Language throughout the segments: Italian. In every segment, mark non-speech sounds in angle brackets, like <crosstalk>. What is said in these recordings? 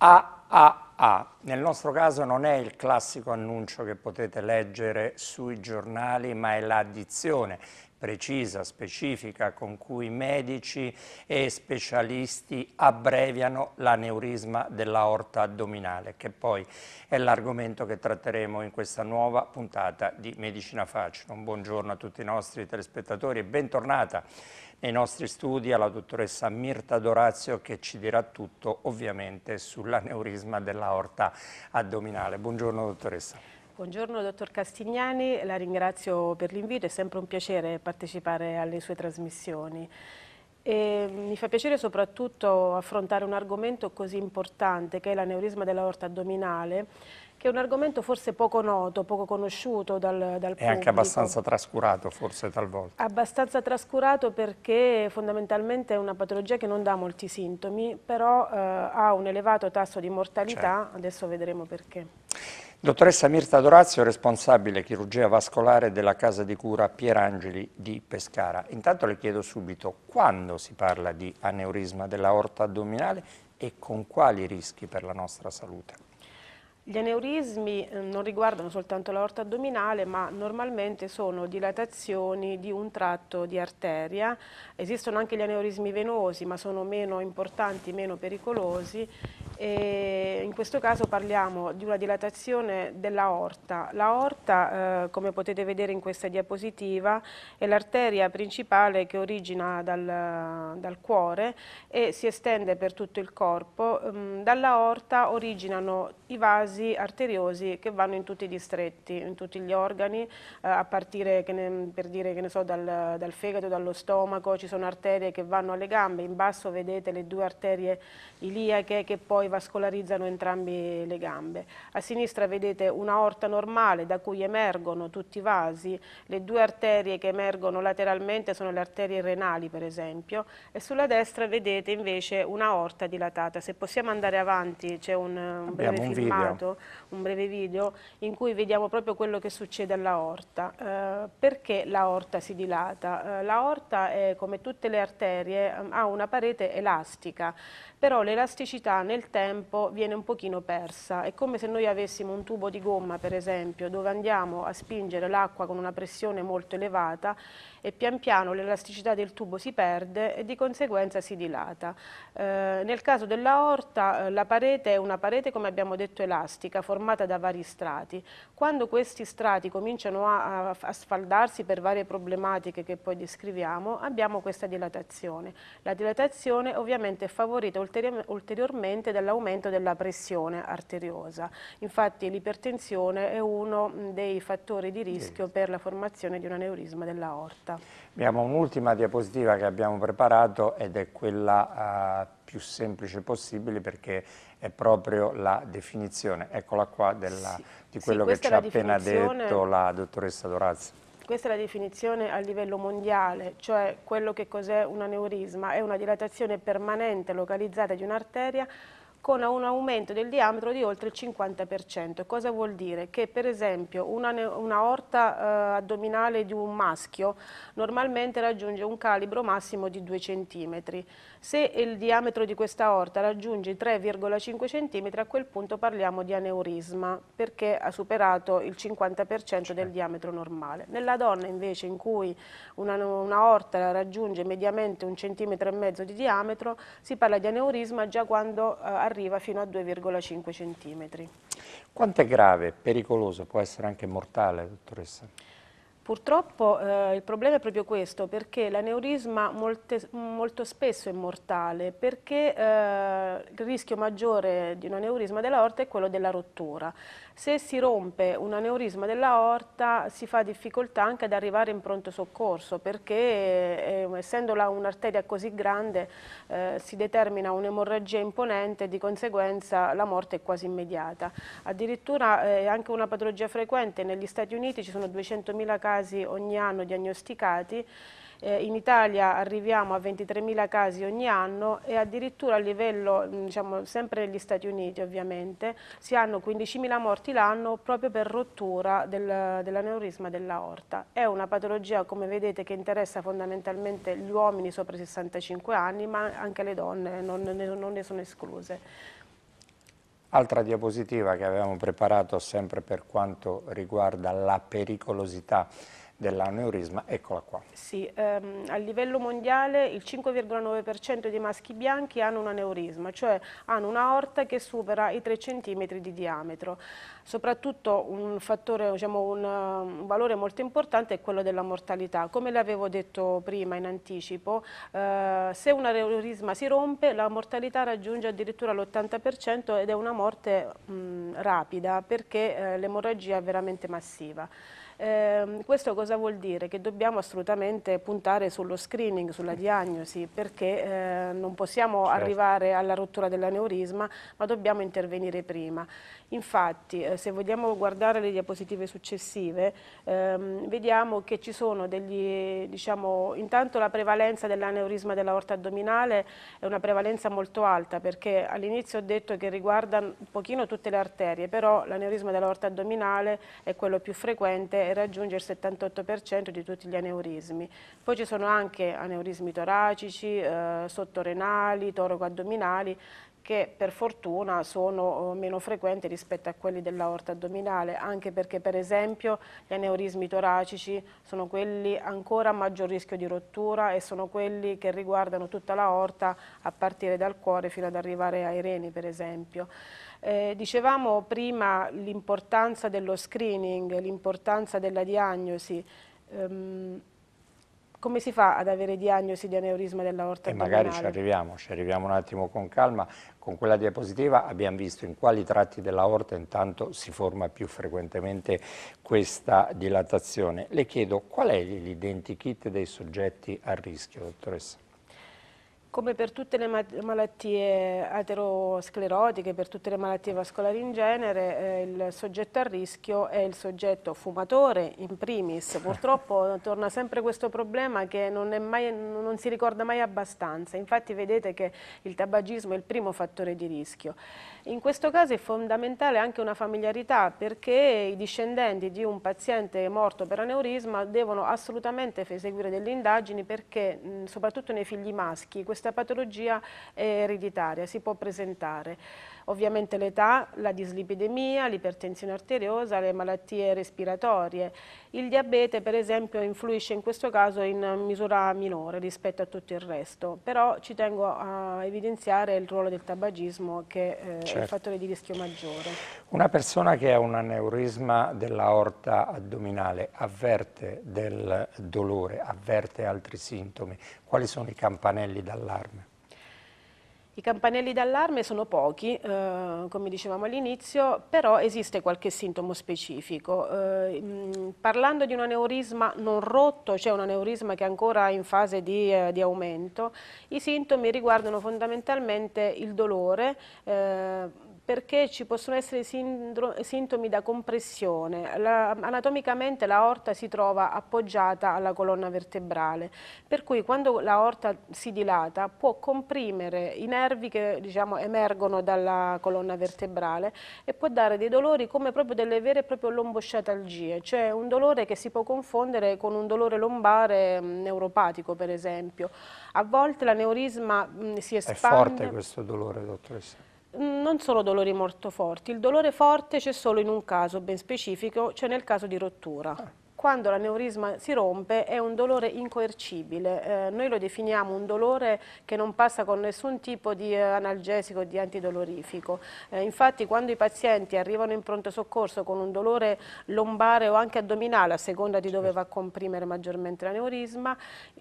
AAA. Nel nostro caso non è il classico annuncio che potete leggere sui giornali, ma è l'addizione precisa, specifica, con cui medici e specialisti abbreviano l'aneurisma dell'aorta addominale, che poi è l'argomento che tratteremo in questa nuova puntata di Medicina Facile. Un buongiorno a tutti i nostri telespettatori e bentornata i nostri studi alla dottoressa Mirta Dorazio che ci dirà tutto ovviamente sull'aneurisma dell'aorta addominale. Buongiorno dottoressa. Buongiorno dottor Castignani, la ringrazio per l'invito, è sempre un piacere partecipare alle sue trasmissioni. E mi fa piacere soprattutto affrontare un argomento così importante che è l'aneurisma dell'aorta addominale che è un argomento forse poco noto, poco conosciuto dal, dal e pubblico. E anche abbastanza trascurato forse talvolta. Abbastanza trascurato perché fondamentalmente è una patologia che non dà molti sintomi, però eh, ha un elevato tasso di mortalità, certo. adesso vedremo perché. Dottoressa Mirta Dorazio, responsabile chirurgia vascolare della casa di cura Pierangeli di Pescara. Intanto le chiedo subito quando si parla di aneurisma della dell'aorta addominale e con quali rischi per la nostra salute? Gli aneurismi eh, non riguardano soltanto l'aorta addominale, ma normalmente sono dilatazioni di un tratto di arteria. Esistono anche gli aneurismi venosi, ma sono meno importanti, meno pericolosi e in questo caso parliamo di una dilatazione dell'aorta. L'aorta, eh, come potete vedere in questa diapositiva, è l'arteria principale che origina dal, dal, cuore e si estende per tutto il corpo. Mm, dalla Dall'aorta originano i vasi arteriosi che vanno in tutti i distretti, in tutti gli organi, eh, a partire ne, per dire, che ne so, dal, dal fegato, dallo stomaco, ci sono arterie che vanno alle gambe, in basso vedete le due arterie iliache che poi vascolarizzano entrambi le gambe. A sinistra vedete una orta normale da cui emergono tutti i vasi, le due arterie che emergono lateralmente sono le arterie renali per esempio e sulla destra vedete invece una orta dilatata. Se possiamo andare avanti c'è un, un breve un filmato, video. un breve video in cui vediamo proprio quello che succede alla orta. Eh, perché la orta si dilata? Eh, la orta è, come tutte le arterie ha una parete elastica però l'elasticità nel tempo viene un pochino persa. È come se noi avessimo un tubo di gomma, per esempio, dove andiamo a spingere l'acqua con una pressione molto elevata e pian piano l'elasticità del tubo si perde e di conseguenza si dilata. Eh, nel caso della dell'aorta eh, la parete è una parete come abbiamo detto elastica formata da vari strati. Quando questi strati cominciano a, a sfaldarsi per varie problematiche che poi descriviamo abbiamo questa dilatazione. La dilatazione ovviamente è favorita ulterior ulteriormente dall'aumento della pressione arteriosa. Infatti l'ipertensione è uno dei fattori di rischio per la formazione di un aneurisma della dell'aorta proposta? Abbiamo un'ultima diapositiva che abbiamo preparato ed è quella uh, più semplice possibile perché è proprio la definizione, eccola qua, della, sì. di quello sì, che ci ha appena detto la dottoressa Dorazzi questa è la definizione a livello mondiale, cioè quello che cos'è un aneurisma, è una dilatazione permanente localizzata di un'arteria con un aumento del diametro di oltre il 50%. Cosa vuol dire? Che per esempio una, una orta eh, addominale di un maschio normalmente raggiunge un calibro massimo di 2 cm. Se il diametro di questa orta raggiunge 3,5 cm a quel punto parliamo di aneurisma perché ha superato il 50% del diametro normale. Nella donna invece in cui una, una orta raggiunge mediamente un centimetro e mezzo di diametro si parla di aneurisma già quando eh, arriva fino a 2,5 cm. Quanto è grave, pericoloso, può essere anche mortale, dottoressa? Purtroppo eh, il problema è proprio questo, perché l'aneurisma molto spesso è mortale, perché eh, il rischio maggiore di un aneurisma dell'aorta è quello della rottura. Se si rompe un aneurisma dell'aorta si fa difficoltà anche ad arrivare in pronto soccorso perché eh, essendo un'arteria così grande eh, si determina un'emorragia imponente e di conseguenza la morte è quasi immediata. Addirittura eh, anche una patologia frequente negli Stati Uniti ci sono 200.000 casi ogni anno diagnosticati eh, in Italia arriviamo a 23.000 casi ogni anno e addirittura a livello, mm, diciamo, sempre negli Stati Uniti ovviamente, si hanno 15.000 morti l'anno proprio per rottura del, dell'aneurisma dell'aorta. È una patologia, come vedete, che interessa fondamentalmente gli uomini sopra i 65 anni, ma anche le donne non, non ne sono escluse. Altra diapositiva che avevamo preparato sempre per quanto riguarda la pericolosità dell'aneurisma, eccola qua. Sì, ehm, a livello mondiale il 5,9% dei maschi bianchi hanno un aneurisma, cioè hanno una aorta che supera i 3 cm di diametro. Soprattutto un fattore, diciamo, un, un valore molto importante è quello della mortalità. Come l'avevo detto prima in anticipo, eh, se un aneurisma si rompe la mortalità raggiunge addirittura l'80% ed è una morte mh, rapida perché eh, l'emorragia è veramente massiva. Eh, questo cosa vuol dire? Che dobbiamo assolutamente puntare sullo screening, sulla diagnosi, perché eh, non possiamo certo. arrivare alla rottura dell'aneurisma, ma dobbiamo intervenire prima. Infatti, eh, se vogliamo guardare le diapositive successive, ehm, vediamo che ci sono degli, diciamo, intanto la prevalenza dell'aneurisma dell'aorta addominale è una prevalenza molto alta, perché all'inizio ho detto che riguarda un pochino tutte le arterie, però l'aneurisma dell'aorta addominale è quello più frequente raggiunge il 78% di tutti gli aneurismi. Poi ci sono anche aneurismi toracici, eh, sottorenali, toroco addominali che per fortuna sono eh, meno frequenti rispetto a quelli dell'aorta addominale, anche perché per esempio gli aneurismi toracici sono quelli ancora a maggior rischio di rottura e sono quelli che riguardano tutta l'aorta a partire dal cuore fino ad arrivare ai reni per esempio. Eh, dicevamo prima l'importanza dello screening, l'importanza della diagnosi. Um, come si fa ad avere diagnosi di aneurisma dell'aorta E magari ci arriviamo, ci arriviamo un attimo con calma. Con quella diapositiva abbiamo visto in quali tratti dell'aorta intanto si forma più frequentemente questa dilatazione. Le chiedo qual è l'identikit dei soggetti a rischio, dottoressa? Come per tutte le malattie aterosclerotiche, per tutte le malattie vascolari in genere, eh, il soggetto a rischio è il soggetto fumatore in primis. <laughs> Purtroppo torna sempre questo problema che non, mai, non, si ricorda mai abbastanza. Infatti vedete che il tabagismo è il primo fattore di rischio. In questo caso è fondamentale anche una familiarità perché i discendenti di un paziente morto per aneurisma devono assolutamente eseguire delle indagini perché, mh, soprattutto nei figli maschi, questa patologia è ereditaria, si può presentare. Ovviamente l'età, la dislipidemia, l'ipertensione arteriosa, le malattie respiratorie. Il diabete per esempio influisce in questo caso in misura minore rispetto a tutto il resto, però ci tengo a evidenziare il ruolo del tabagismo che eh, certo. è il certo. fattore di rischio maggiore. Una persona che ha un aneurisma dell'aorta addominale avverte del dolore, avverte altri sintomi, quali sono i campanelli d'allarme? I campanelli d'allarme sono pochi, eh, come dicevamo all'inizio, però esiste qualche sintomo specifico. Eh, mm, parlando di un aneurisma non rotto, cioè un aneurisma che è ancora in fase di, eh, di aumento, i sintomi riguardano fondamentalmente il dolore, eh, perché ci possono essere sintomi da compressione. La, anatomicamente l'aorta si trova appoggiata alla colonna vertebrale, per cui quando l'aorta si dilata può comprimere i nervi che diciamo, emergono dalla colonna vertebrale e può dare dei dolori come proprio delle vere e proprie lombosciatalgie, cioè un dolore che si può confondere con un dolore lombare mm, neuropatico per esempio. A volte la l'aneurisma mm, si espande. È forte questo dolore, dottoressa? non sono dolori molto forti, il dolore forte c'è solo in un caso ben specifico, cioè nel caso di rottura. Ah quando l'aneurisma si rompe è un dolore incoercibile. Eh, noi lo definiamo un dolore che non passa con nessun tipo di eh, analgesico o di antidolorifico. Eh, infatti quando i pazienti arrivano in pronto soccorso con un dolore lombare o anche addominale, a seconda di dove certo. va a comprimere maggiormente l'aneurisma,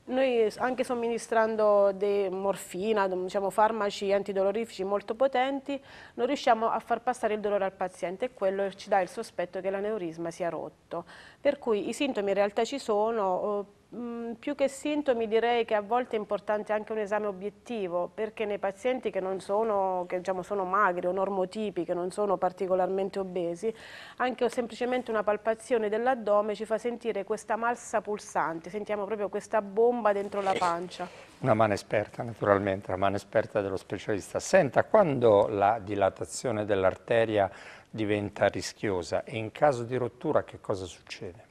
noi anche somministrando morfina, diciamo, diciamo farmaci antidolorifici molto potenti, non riusciamo a far passare il dolore al paziente e quello ci dà il sospetto che l'aneurisma sia rotto per cui i sintomi in realtà ci sono, mm, più che sintomi direi che a volte è importante anche un esame obiettivo perché nei pazienti che non sono, che, diciamo, sono magri o normotipi, che non sono particolarmente obesi, anche semplicemente una palpazione dell'addome ci fa sentire questa massa pulsante, sentiamo proprio questa bomba dentro la pancia. Una mano esperta naturalmente, una mano esperta dello specialista. Senta, quando la dilatazione dell'arteria diventa rischiosa e in caso di rottura che cosa succede?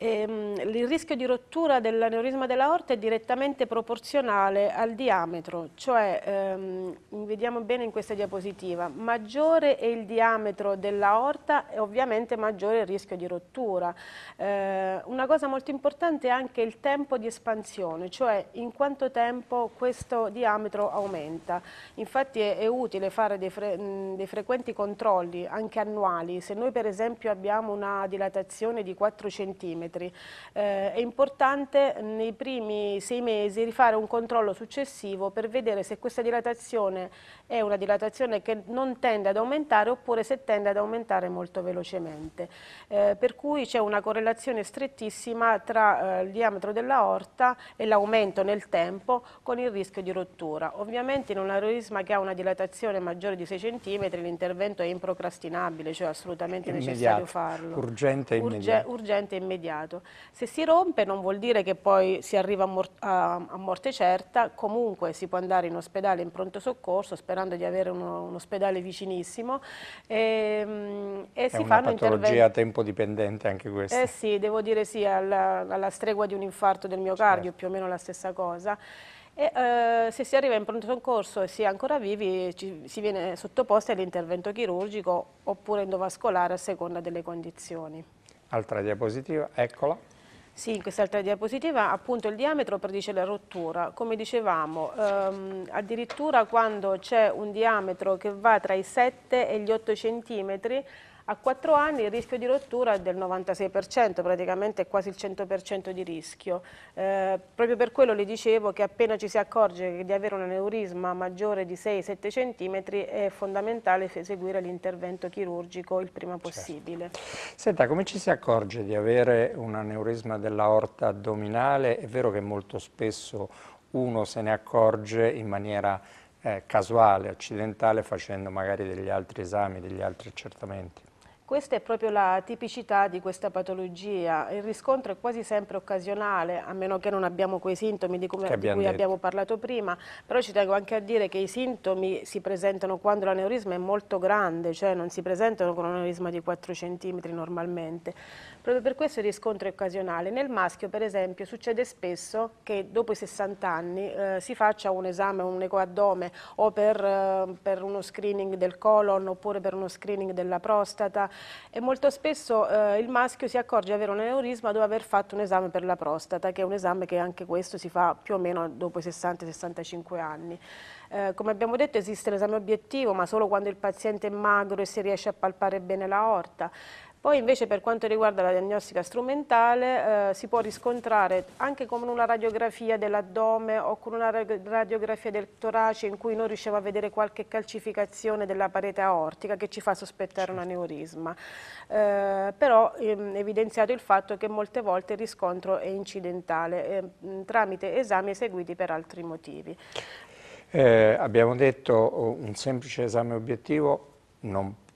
Ehm, il rischio di rottura dell'aneurisma dell'aorta è direttamente proporzionale al diametro, cioè ehm, vediamo bene in questa diapositiva, maggiore è il diametro dell'aorta e ovviamente maggiore è il rischio di rottura. Eh, una cosa molto importante è anche il tempo di espansione, cioè in quanto tempo questo diametro aumenta. Infatti è, è utile fare dei, fre dei frequenti controlli anche annuali, se noi per esempio abbiamo una dilatazione di 4 cm chilometri. Eh, è importante nei primi sei mesi rifare un controllo successivo per vedere se questa dilatazione è una dilatazione che non tende ad aumentare oppure se tende ad aumentare molto velocemente. Eh, per cui c'è una correlazione strettissima tra eh, il diametro dell'aorta e l'aumento nel tempo con il rischio di rottura. Ovviamente in un aneurisma che ha una dilatazione maggiore di 6 cm l'intervento è improcrastinabile, cioè assolutamente immediato, necessario farlo. Urgente e immediato. Urge, urgente e immediato complicato. Se si rompe non vuol dire che poi si arriva a, mor a, a morte certa, comunque si può andare in ospedale in pronto soccorso sperando di avere uno, un ospedale vicinissimo e, ehm, e È si fanno interventi. È una patologia a tempo dipendente anche questa. Eh sì, devo dire sì, alla, alla stregua di un infarto del miocardio certo. più o meno la stessa cosa. E, eh, se si arriva in pronto soccorso e si è ancora vivi, ci, si viene sottoposti all'intervento chirurgico oppure endovascolare a seconda delle condizioni. Altra diapositiva, eccola. Sì, in quest'altra diapositiva appunto il diametro predice la rottura. Come dicevamo, ehm, addirittura quando c'è un diametro che va tra i 7 e gli 8 centimetri, a 4 anni il rischio di rottura è del 96%, praticamente è quasi il 100% di rischio. Eh, proprio per quello le dicevo che appena ci si accorge di avere un aneurisma maggiore di 6-7 cm è fondamentale eseguire l'intervento chirurgico il prima certo. possibile. Certo. Senta, come ci si accorge di avere un aneurisma dell'aorta addominale? È vero che molto spesso uno se ne accorge in maniera eh, casuale, accidentale, facendo magari degli altri esami, degli altri accertamenti. Questa è proprio la tipicità di questa patologia, il riscontro è quasi sempre occasionale, a meno che non abbiamo quei sintomi di, cui, di abbiamo, cui abbiamo parlato prima, però ci tengo anche a dire che i sintomi si presentano quando l'aneurisma è molto grande, cioè non si presentano con un aneurisma di 4 cm normalmente, Proprio per questo il riscontro è occasionale. Nel maschio, per esempio, succede spesso che dopo i 60 anni eh, si faccia un esame, un ecoaddome o per, eh, per, uno screening del colon oppure per uno screening della prostata e molto spesso eh, il maschio si accorge di avere un aneurisma dopo aver fatto un esame per la prostata, che è un esame che anche questo si fa più o meno dopo i 60-65 anni. Eh, come abbiamo detto esiste l'esame obiettivo ma solo quando il paziente è magro e si riesce a palpare bene l'aorta. Poi invece per quanto riguarda la diagnostica strumentale eh, si può riscontrare anche con una radiografia dell'addome o con una radiografia del torace in cui noi riusciamo a vedere qualche calcificazione della parete aortica che ci fa sospettare un certo. aneurisma. Eh, però ehm, evidenziato il fatto che molte volte il riscontro è incidentale eh, tramite esami eseguiti per altri motivi. Eh, abbiamo detto oh, un semplice esame obiettivo non può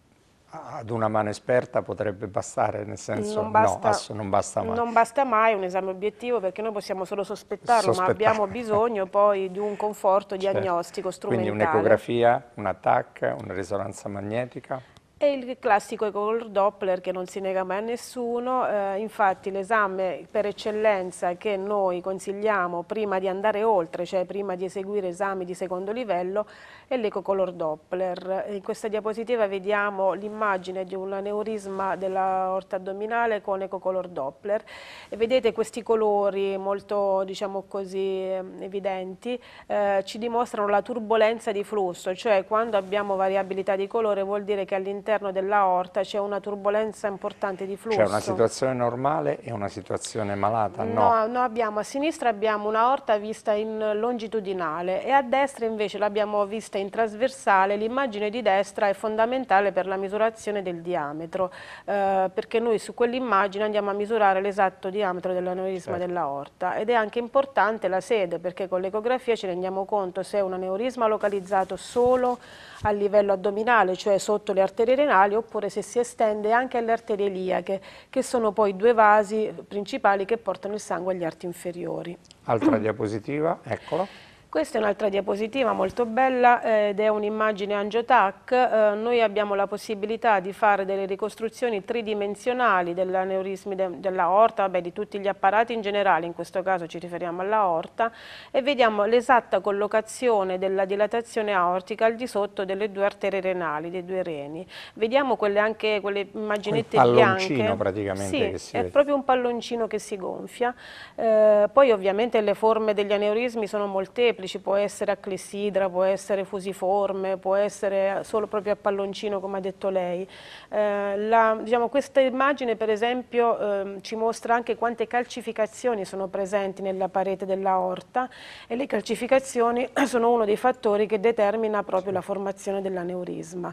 ad una mano esperta potrebbe bastare, nel senso non basta, no, non basta mai. Non basta mai un esame obiettivo perché noi possiamo solo sospettarlo, Sospettare. ma abbiamo bisogno poi di un conforto <laughs> certo. diagnostico certo. strumentale. Quindi un'ecografia, un attacco, una risonanza magnetica? È il classico color Doppler che non si nega mai a nessuno, eh, infatti l'esame per eccellenza che noi consigliamo prima di andare oltre, cioè prima di eseguire esami di secondo livello, è l'ecocolor Doppler. In questa diapositiva vediamo l'immagine di un aneurisma della orta addominale con ecocolor Doppler e vedete questi colori molto diciamo così ehm, evidenti eh, ci dimostrano la turbolenza di flusso, cioè quando abbiamo variabilità di colore vuol dire che all'interno all'interno orta c'è una turbolenza importante di flusso. C'è una situazione normale e una situazione malata? No, no, no abbiamo, a sinistra abbiamo una orta vista in longitudinale e a destra invece l'abbiamo vista in trasversale, l'immagine di destra è fondamentale per la misurazione del diametro, eh, perché noi su quell'immagine andiamo a misurare l'esatto diametro dell'aneurisma certo. orta ed è anche importante la sede perché con l'ecografia ci rendiamo conto se è un aneurisma localizzato solo a livello addominale, cioè sotto le arterie renali, oppure se si estende anche alle arterie iliache, che sono poi due vasi principali che portano il sangue agli arti inferiori. Altra diapositiva, eccolo. Questa è un'altra diapositiva molto bella eh, ed è un'immagine angiotac. Eh, noi abbiamo la possibilità di fare delle ricostruzioni tridimensionali dell'aneurismi de, dell'aorta, di tutti gli apparati in generale, in questo caso ci riferiamo all'aorta, e vediamo l'esatta collocazione della dilatazione aortica al di sotto delle due arterie renali, dei due reni. Vediamo quelle, anche, quelle immaginette bianche. Un palloncino bianche. praticamente sì, che si è proprio un palloncino che si gonfia. Eh, poi ovviamente le forme degli aneurismi sono molteplici semplici, può essere a clessidra, può essere fusiforme, può essere solo proprio a palloncino come ha detto lei. Eh, la, diciamo, questa immagine per esempio eh, ci mostra anche quante calcificazioni sono presenti nella parete dell'aorta e le calcificazioni <clears throat> sono uno dei fattori che determina proprio la formazione dell'aneurisma.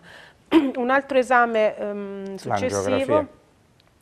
<clears throat> Un altro esame ehm, successivo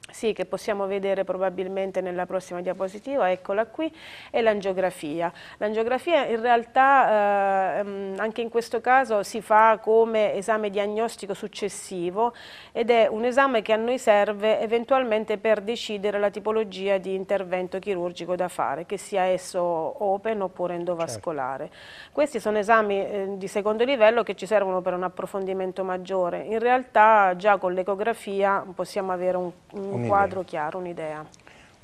sì, che possiamo vedere probabilmente nella prossima diapositiva, eccola qui, è l'angiografia. L'angiografia in realtà eh, ehm, anche in questo caso si fa come esame diagnostico successivo ed è un esame che a noi serve eventualmente per decidere la tipologia di intervento chirurgico da fare, che sia esso open oppure endovascolare. Certo. Questi sono esami eh, di secondo livello che ci servono per un approfondimento maggiore. In realtà già con l'ecografia possiamo avere un, un un quadro chiaro, un'idea.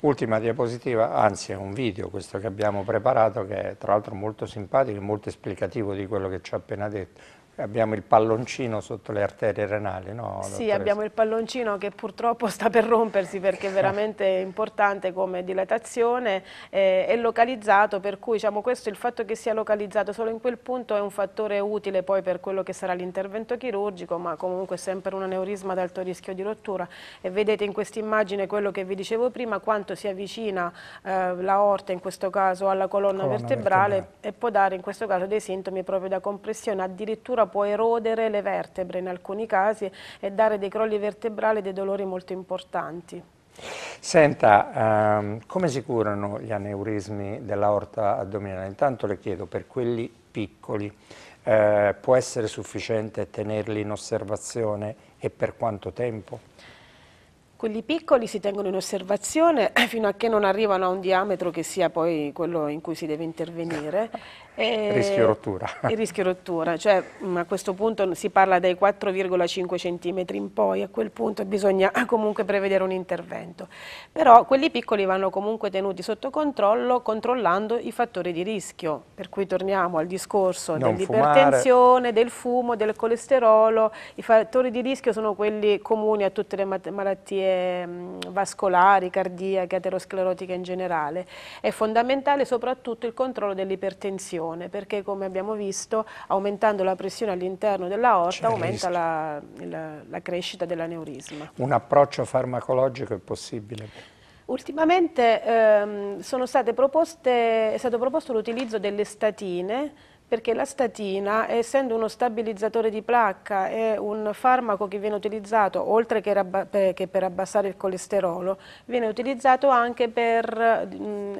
Ultima diapositiva, anzi è un video questo che abbiamo preparato che è tra l'altro molto simpatico e molto esplicativo di quello che ci ha appena detto. Abbiamo il palloncino sotto le arterie renali, no? Sì, abbiamo il palloncino che purtroppo sta per rompersi perché è eh. veramente importante come dilatazione, eh, è localizzato, per cui diciamo, questo, il fatto che sia localizzato solo in quel punto è un fattore utile poi per quello che sarà l'intervento chirurgico, ma comunque sempre un aneurisma ad alto rischio di rottura e vedete in questa immagine quello che vi dicevo prima, quanto si avvicina eh, l'aorta in questo caso alla colonna, colonna vertebrale, vertebrale, e può dare in questo caso dei sintomi proprio da compressione, addirittura struttura può erodere le vertebre in alcuni casi e dare dei crolli vertebrali e dei dolori molto importanti. Senta, ehm, come si curano gli aneurismi dell'aorta addominale? Intanto le chiedo, per quelli piccoli, eh, può essere sufficiente tenerli in osservazione e per quanto tempo? Quelli piccoli si tengono in osservazione <clears throat> fino a che non arrivano a un diametro che sia poi quello in cui si deve intervenire. <laughs> E rischio rottura. <laughs> Il rischio rottura, cioè a questo punto si parla dai 4,5 cm in poi, a quel punto bisogna <clears throat> comunque prevedere un intervento. Però quelli piccoli vanno comunque tenuti sotto controllo controllando i fattori di rischio, per cui torniamo al discorso dell'ipertensione, del fumo, del colesterolo, i fattori di rischio sono quelli comuni a tutte le malattie Ehm, vascolari, cardiache, aterosclerotiche in generale. È fondamentale soprattutto il controllo dell'ipertensione perché come abbiamo visto aumentando la pressione all'interno dell'aorta aumenta la, la, la crescita dell'aneurisma. Un approccio farmacologico è possibile? Ultimamente ehm, è stato proposto l'utilizzo delle statine perché la statina, essendo uno stabilizzatore di placca, è un farmaco che viene utilizzato, oltre che, per abbassare il colesterolo, viene utilizzato anche per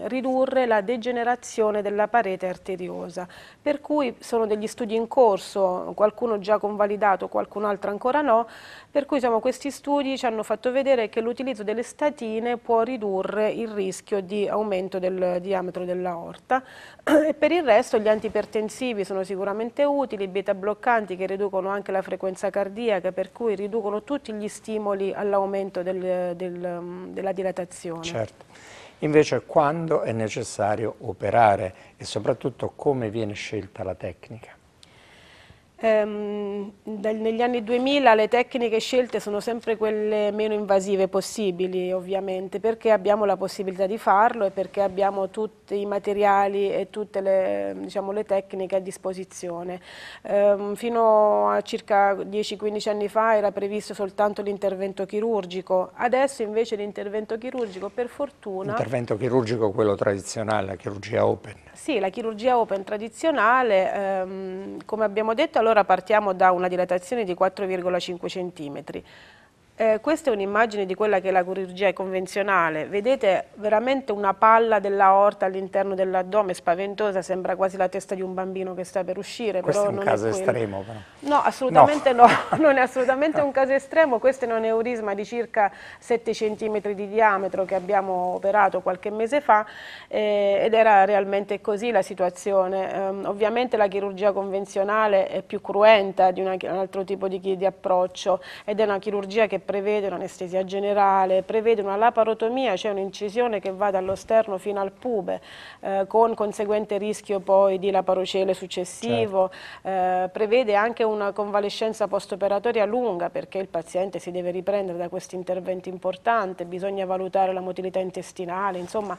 ridurre la degenerazione della parete arteriosa. Per cui sono degli studi in corso, qualcuno già convalidato, qualcun altro ancora no, per cui insomma, questi studi ci hanno fatto vedere che l'utilizzo delle statine può ridurre il rischio di aumento del diametro dell'aorta <clears throat> per il resto gli antipertensivi sono sicuramente utili, i beta bloccanti che riducono anche la frequenza cardiaca per cui riducono tutti gli stimoli all'aumento del, del, della dilatazione. Certo. Invece quando è necessario operare e soprattutto come viene scelta la tecnica? Ehm, negli anni 2000 le tecniche scelte sono sempre quelle meno invasive possibili ovviamente perché abbiamo la possibilità di farlo e perché abbiamo tutti i materiali e tutte le, diciamo, le tecniche a disposizione. Ehm, fino a circa 10-15 anni fa era previsto soltanto l'intervento chirurgico, adesso invece l'intervento chirurgico per fortuna... L'intervento chirurgico quello tradizionale, la chirurgia open. Sì, la chirurgia open tradizionale, ehm, come abbiamo detto allora allora partiamo da una dilatazione di 4,5 cm. Eh, questa è un'immagine di quella che è la chirurgia convenzionale, vedete veramente una palla dell'aorta all'interno dell'addome, spaventosa, sembra quasi la testa di un bambino che sta per uscire. Questo però è un non caso è estremo però. No, assolutamente no, no. <laughs> non è assolutamente no. un caso estremo, questo è un neurisma di circa 7 cm di diametro che abbiamo operato qualche mese fa eh, ed era realmente così la situazione. Eh, ovviamente la chirurgia convenzionale è più cruenta di una, un altro tipo di, di approccio ed è una chirurgia che prevede un'anestesia generale, prevede una laparotomia, cioè un'incisione che va dallo sterno fino al pube, eh, con conseguente rischio poi di laparocele successivo, certo. eh, prevede anche una convalescenza postoperatoria lunga perché il paziente si deve riprendere da questo intervento importante, bisogna valutare la motilità intestinale, insomma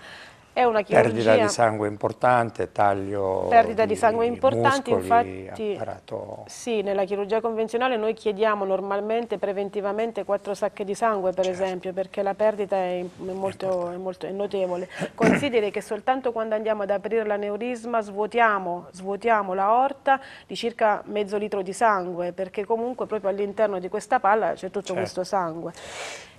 è una chirurgia... Perdita di sangue importante, taglio Perdita di, di sangue importante, infatti, apparato... Sì, nella chirurgia convenzionale noi chiediamo normalmente, preventivamente, quattro sacche di sangue, per certo. esempio, perché la perdita è, molto, è, molto, è notevole. Consideri che soltanto quando andiamo ad aprire l'aneurisma svuotiamo, svuotiamo l'aorta di circa mezzo litro di sangue, perché comunque proprio all'interno di questa palla c'è tutto certo. questo sangue.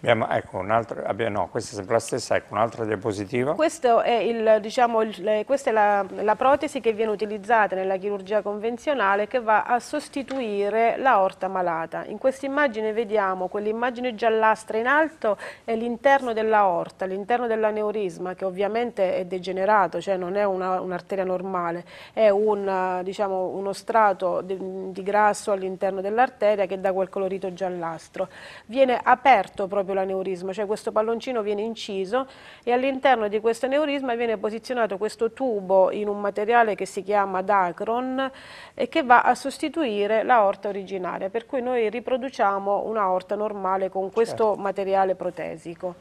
Abbiamo, ecco, un'altra, no, questa è sempre la stessa, ecco, un'altra diapositiva. È il, diciamo, il, questa è la, la, protesi che viene utilizzata nella chirurgia convenzionale che va a sostituire la l'aorta malata. In questa immagine vediamo quell'immagine giallastra in alto è l'interno della dell'aorta, l'interno dell'aneurisma che ovviamente è degenerato, cioè non è un'arteria un normale, è un, diciamo, uno strato di, di grasso all'interno dell'arteria che dà quel colorito giallastro. Viene aperto proprio l'aneurisma, cioè questo palloncino viene inciso e all'interno di questo aneurisma viene posizionato questo tubo in un materiale che si chiama dacron e che va a sostituire l'aorta originaria, per cui noi riproduciamo una un'aorta normale con questo certo. materiale protesico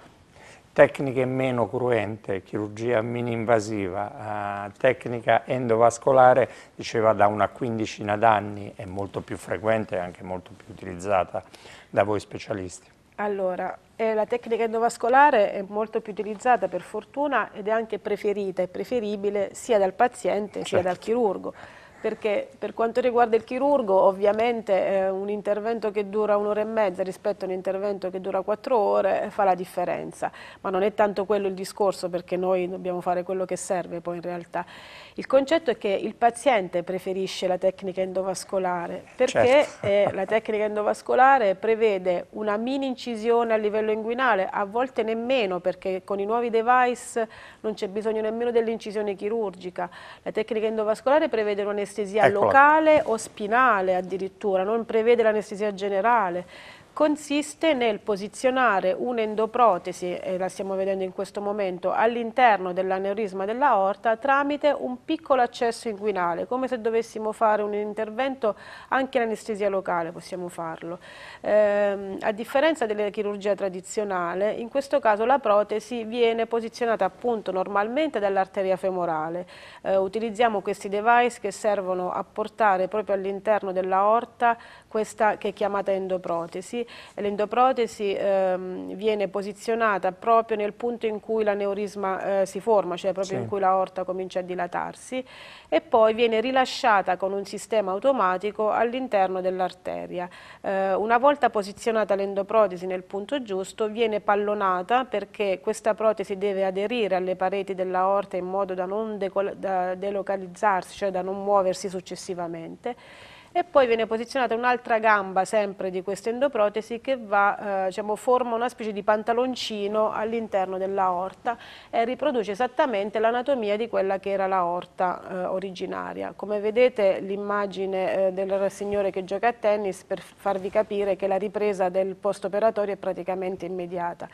tecniche meno cruente, chirurgia mini-invasiva, eh, tecnica endovascolare, diceva da una quindicina d'anni, è molto più frequente e anche molto più utilizzata da voi specialisti. Allora, eh, la tecnica endovascolare è molto più utilizzata per fortuna ed è anche preferita e preferibile sia dal paziente certo. sia dal certo. chirurgo perché per quanto riguarda il chirurgo ovviamente eh, un intervento che dura un'ora e mezza rispetto a un intervento che dura quattro ore eh, fa la differenza, ma non è tanto quello il discorso perché noi dobbiamo fare quello che serve poi in realtà. Il concetto è che il paziente preferisce la tecnica endovascolare perché certo. eh, la tecnica endovascolare prevede una mini incisione a livello inguinale, a volte nemmeno perché con i nuovi device non c'è bisogno nemmeno dell'incisione chirurgica. La tecnica endovascolare prevede un'anestesia locale o spinale addirittura, non prevede l'anestesia generale consiste nel posizionare un'endoprotesi, e la stiamo vedendo in questo momento, all'interno dell'aneurisma dell'aorta tramite un piccolo accesso inguinale, come se dovessimo fare un intervento anche in anestesia locale, possiamo farlo. Eh, a differenza della chirurgia tradizionale, in questo caso la protesi viene posizionata appunto normalmente dall'arteria femorale. Eh, utilizziamo questi device che servono a portare proprio all'interno dell'aorta questa che è chiamata endoprotesi. L'endoprotesi ehm, viene posizionata proprio nel punto in cui l'aneurisma eh, si forma, cioè proprio sì. in cui la l'aorta comincia a dilatarsi e poi viene rilasciata con un sistema automatico all'interno dell'arteria. Eh, una volta posizionata l'endoprotesi nel punto giusto viene pallonata perché questa protesi deve aderire alle pareti dell'aorta in modo da non da delocalizzarsi, cioè da non muoversi successivamente e poi viene posizionata un'altra gamba sempre di questa endoprotesi che va, eh, diciamo, forma una specie di pantaloncino all'interno dell'aorta e riproduce esattamente l'anatomia di quella che era l'aorta eh, originaria. Come vedete l'immagine eh, del signore che gioca a tennis per farvi capire che la ripresa del post operatorio è praticamente immediata.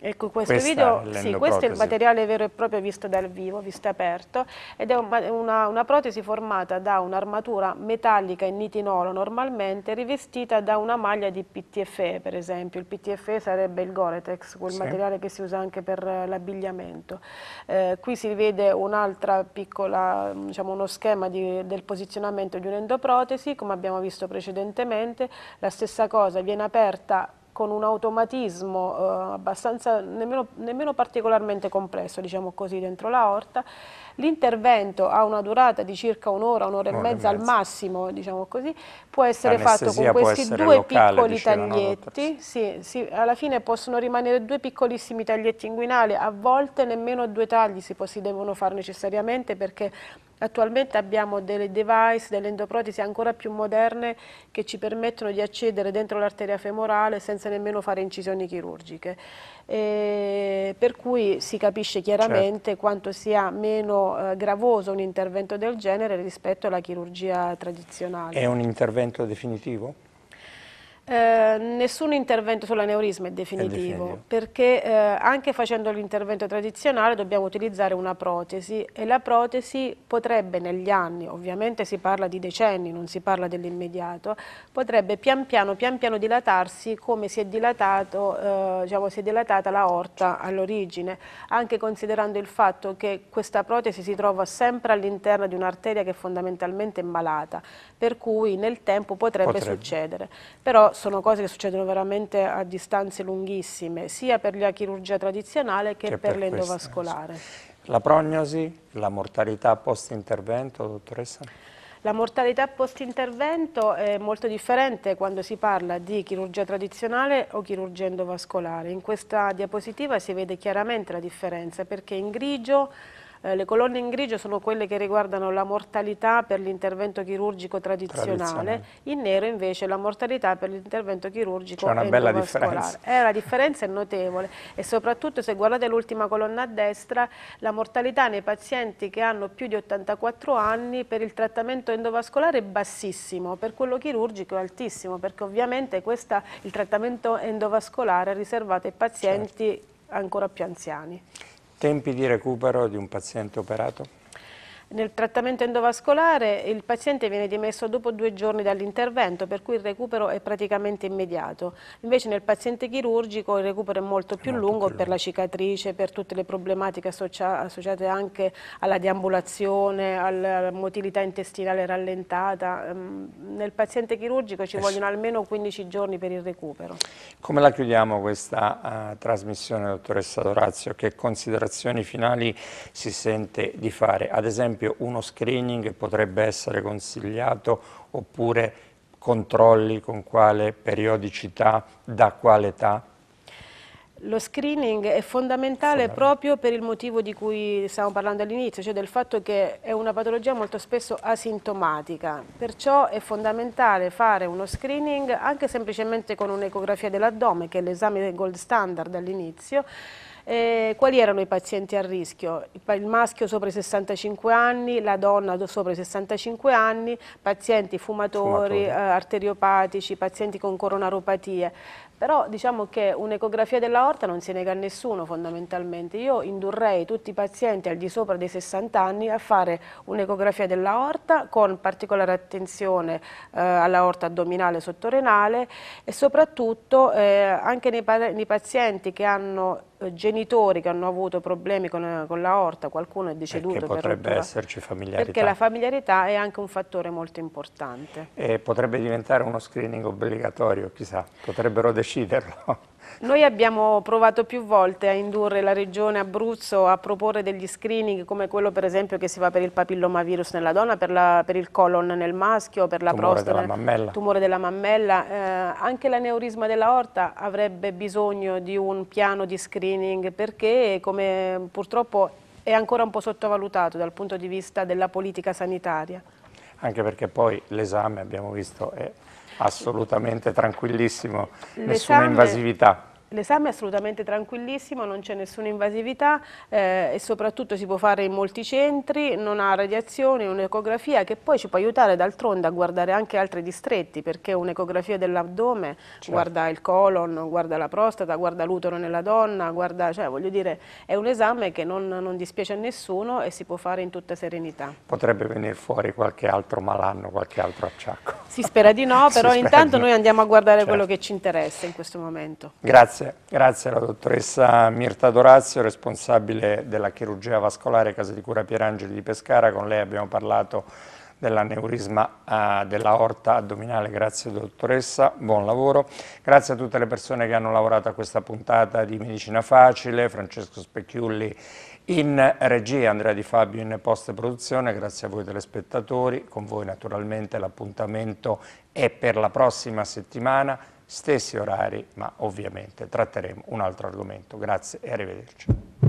Ecco, questo Questa video, è sì, questo è il materiale vero e proprio visto dal vivo, visto aperto, ed è una, una, protesi formata da un'armatura metallica in nitinolo normalmente, rivestita da una maglia di PTFE, per esempio. Il PTFE sarebbe il Goretex, quel sì. materiale che si usa anche per l'abbigliamento. Eh, qui si vede un'altra piccola, diciamo uno schema di, del posizionamento di un'endoprotesi, come abbiamo visto precedentemente. La stessa cosa viene aperta con un automatismo eh, abbastanza nemmeno, nemmeno, particolarmente complesso, diciamo così, dentro la horta. L'intervento ha una durata di circa un'ora, un'ora e mezza al massimo, diciamo così, può essere fatto con questi due locale, piccoli taglietti, sì, sì, alla fine possono rimanere due piccolissimi taglietti inguinali, a volte nemmeno due tagli si, si devono fare necessariamente perché Attualmente abbiamo delle device, delle endoprotesi ancora più moderne che ci permettono di accedere dentro l'arteria femorale senza nemmeno fare incisioni chirurgiche. E per cui si capisce chiaramente certo. quanto sia meno eh, gravoso un intervento del genere rispetto alla chirurgia tradizionale. È un intervento definitivo? Eh, nessun intervento sull'aneurisma è definitivo, è perché eh, anche facendo l'intervento tradizionale dobbiamo utilizzare una protesi e la protesi potrebbe negli anni, ovviamente si parla di decenni, non si parla dell'immediato, potrebbe pian piano, pian piano dilatarsi come si è, dilatato, eh, diciamo, si è dilatata la orta all'origine, anche considerando il fatto che questa protesi si trova sempre all'interno di un'arteria che è fondamentalmente malata, per cui nel tempo potrebbe, potrebbe. succedere. Però sono cose che succedono veramente a distanze lunghissime, sia per la chirurgia tradizionale che, che per, per l'endovascolare. La prognosi, la mortalità post intervento, dottoressa? La mortalità post intervento è molto differente quando si parla di chirurgia tradizionale o chirurgia endovascolare. In questa diapositiva si vede chiaramente la differenza perché in grigio eh, le colonne in grigio sono quelle che riguardano la mortalità per l'intervento chirurgico tradizionale, tradizionale, in nero invece la mortalità per l'intervento chirurgico C'è una bella differenza. Eh, la differenza è notevole e soprattutto se guardate l'ultima colonna a destra, la mortalità nei pazienti che hanno più di 84 anni per il trattamento endovascolare è bassissimo, per quello chirurgico è altissimo, perché ovviamente questa, il trattamento endovascolare è riservato ai pazienti certo. ancora più anziani. Tempi di recupero di un paziente operato? Nel trattamento endovascolare il paziente viene dimesso dopo due giorni dall'intervento, per cui il recupero è praticamente immediato. Invece nel paziente chirurgico il recupero è molto più molto lungo più per la cicatrice, per tutte le problematiche associa associate anche alla deambulazione, alla motilità intestinale rallentata. Ehm, nel paziente chirurgico ci vogliono almeno 15 giorni per il recupero. Come la chiudiamo questa uh, trasmissione, dottoressa Dorazio? Che considerazioni finali si sente di fare? Ad esempio esempio uno screening potrebbe essere consigliato oppure controlli con quale periodicità, da quale età? Lo screening è fondamentale Fondale. proprio per il motivo di cui stavamo parlando all'inizio, cioè del fatto che è una patologia molto spesso asintomatica, perciò è fondamentale fare uno screening anche semplicemente con un'ecografia dell'addome, che è l'esame del gold standard all'inizio, eh, quali erano i pazienti a rischio? Il maschio sopra i 65 anni, la donna sopra i 65 anni, pazienti fumatori, fumatori. Eh, arteriopatici, pazienti con coronaropatie. Però diciamo che un'ecografia dell'aorta non si nega a nessuno fondamentalmente. Io indurrei tutti i pazienti al di sopra dei 60 anni a fare un'ecografia dell'aorta con particolare attenzione eh, all'aorta addominale sottorenale e soprattutto eh, anche nei, nei pazienti che hanno eh, genitori che hanno avuto problemi con, eh, con l'aorta, qualcuno è deceduto. Perché potrebbe per esserci familiarità. Perché la familiarità è anche un fattore molto importante. E potrebbe diventare uno screening obbligatorio, chissà, potrebbero deciderlo. Noi abbiamo provato più volte a indurre la regione Abruzzo a proporre degli screening come quello per esempio che si fa per il papillomavirus nella donna, per, la, per il colon nel maschio, per la tumore prostata, della tumore della mammella. Eh, anche l'aneurisma della dell'aorta avrebbe bisogno di un piano di screening perché come purtroppo è ancora un po' sottovalutato dal punto di vista della politica sanitaria. Anche perché poi l'esame abbiamo visto è assolutamente tranquillissimo, Le nessuna salve... invasività. L'esame è assolutamente tranquillissimo, non c'è nessuna invasività eh, e soprattutto si può fare in molti centri, non ha radiazioni, un'ecografia che poi ci può aiutare d'altronde a guardare anche altri distretti perché un'ecografia dell'addome certo. guarda il colon, guarda la prostata, guarda l'utero nella donna, guarda, cioè voglio dire è un esame che non, non dispiace a nessuno e si può fare in tutta serenità. Potrebbe venire fuori qualche altro malanno, qualche altro acciacco. Si spera di no, <laughs> però intanto no. noi andiamo a guardare certo. quello che ci interessa in questo momento. Grazie. Grazie, grazie alla dottoressa Mirta Dorazio, responsabile della chirurgia vascolare Casa di Cura Pierangeli di Pescara. Con lei abbiamo parlato dell'aneurisma eh, della dell'aorta addominale. Grazie dottoressa, buon lavoro. Grazie a tutte le persone che hanno lavorato a questa puntata di Medicina Facile, Francesco Specchiulli in regia, Andrea Di Fabio in post-produzione. Grazie a voi telespettatori, con voi naturalmente l'appuntamento è per la prossima settimana stessi orari, ma ovviamente tratteremo un altro argomento. Grazie e arrivederci.